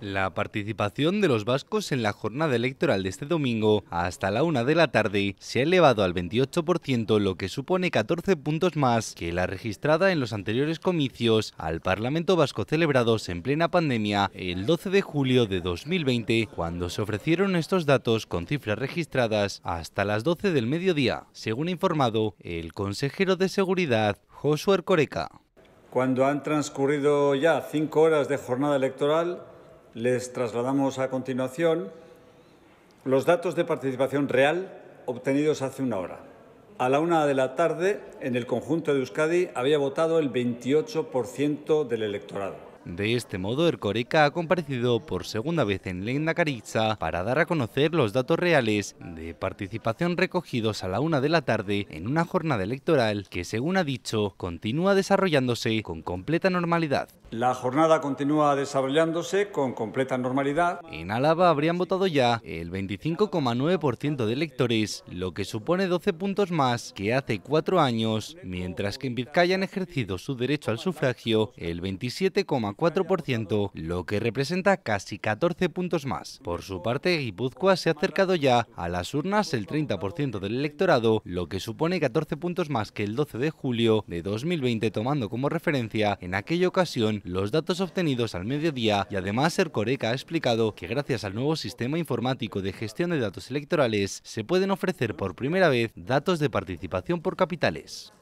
La participación de los vascos en la jornada electoral de este domingo hasta la una de la tarde se ha elevado al 28%, lo que supone 14 puntos más que la registrada en los anteriores comicios al Parlamento Vasco celebrados en plena pandemia el 12 de julio de 2020, cuando se ofrecieron estos datos con cifras registradas hasta las 12 del mediodía, según ha informado el consejero de Seguridad, Josué Coreca. Cuando han transcurrido ya cinco horas de jornada electoral, les trasladamos a continuación los datos de participación real obtenidos hace una hora. A la una de la tarde, en el conjunto de Euskadi, había votado el 28% del electorado. De este modo, Ercoreca ha comparecido por segunda vez en Lenda caritza para dar a conocer los datos reales de participación recogidos a la una de la tarde en una jornada electoral que, según ha dicho, continúa desarrollándose con completa normalidad. La jornada continúa desarrollándose con completa normalidad. En Álava habrían votado ya el 25,9% de electores, lo que supone 12 puntos más que hace cuatro años, mientras que en Vizcaya han ejercido su derecho al sufragio el 27,4% lo que representa casi 14 puntos más. Por su parte, Guipúzcoa se ha acercado ya a las urnas el 30% del electorado, lo que supone 14 puntos más que el 12 de julio de 2020, tomando como referencia en aquella ocasión los datos obtenidos al mediodía y además Ercoreca ha explicado que gracias al nuevo sistema informático de gestión de datos electorales se pueden ofrecer por primera vez datos de participación por capitales.